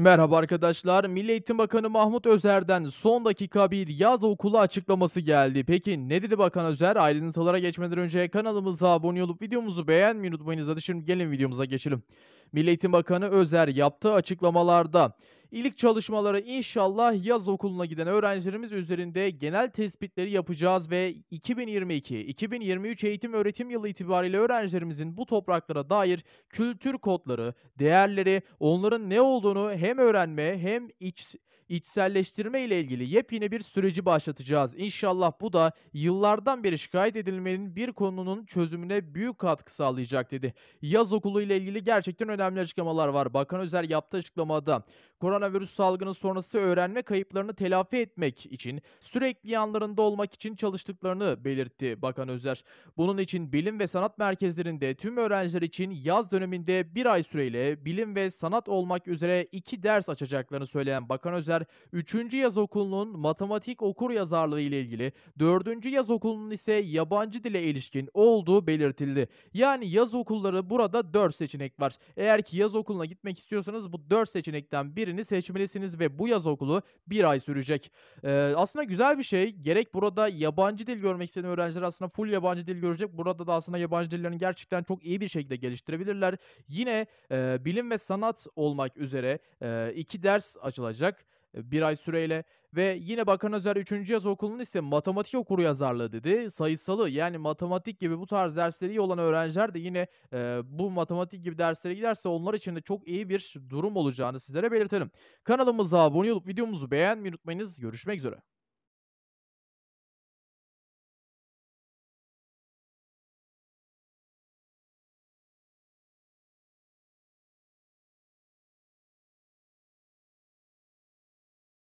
Merhaba arkadaşlar. Milli Eğitim Bakanı Mahmut Özer'den son dakika bir yaz okulu açıklaması geldi. Peki ne dedi Bakan Özer? Ayrıntılara geçmeden önce kanalımıza abone olup videomuzu beğenmeyi unutmayınız. Hadi şimdi gelin videomuza geçelim. Milli Eğitim Bakanı Özer yaptığı açıklamalarda İlk çalışmaları inşallah yaz okuluna giden öğrencilerimiz üzerinde genel tespitleri yapacağız ve 2022-2023 eğitim öğretim yılı itibariyle öğrencilerimizin bu topraklara dair kültür kodları, değerleri, onların ne olduğunu hem öğrenme hem iç içselleştirme ile ilgili yepyeni bir süreci başlatacağız. İnşallah bu da yıllardan beri şikayet edilmenin bir konunun çözümüne büyük katkı sağlayacak dedi. Yaz okulu ile ilgili gerçekten önemli açıklamalar var. Bakan Özer yaptığı açıklamada koronavirüs salgını sonrası öğrenme kayıplarını telafi etmek için sürekli yanlarında olmak için çalıştıklarını belirtti Bakan Özer. Bunun için bilim ve sanat merkezlerinde tüm öğrenciler için yaz döneminde bir ay süreyle bilim ve sanat olmak üzere iki ders açacaklarını söyleyen Bakan Özer, 3. yaz okulunun matematik okur yazarlığı ile ilgili, 4. yaz okulunun ise yabancı dile ilişkin olduğu belirtildi. Yani yaz okulları burada 4 seçenek var. Eğer ki yaz okuluna gitmek istiyorsanız bu 4 seçenekten bir birini seçmelisiniz ve bu yaz okulu bir ay sürecek. Ee, aslında güzel bir şey. Gerek burada yabancı dil görmek isteyen öğrenciler aslında full yabancı dil görecek. Burada da aslında yabancı dillerini gerçekten çok iyi bir şekilde geliştirebilirler. Yine e, bilim ve sanat olmak üzere e, iki ders açılacak bir ay süreyle ve yine Bakan Özer 3. yaz okulunun ise matematik okuru yazarlığı dedi. Sayısalı yani matematik gibi bu tarz dersleri iyi olan öğrenciler de yine e, bu matematik gibi derslere giderse onlar için de çok iyi bir durum olacağını sizlere belirtelim. Kanalımıza abone olup videomuzu beğenmeyi unutmayınız. Görüşmek üzere.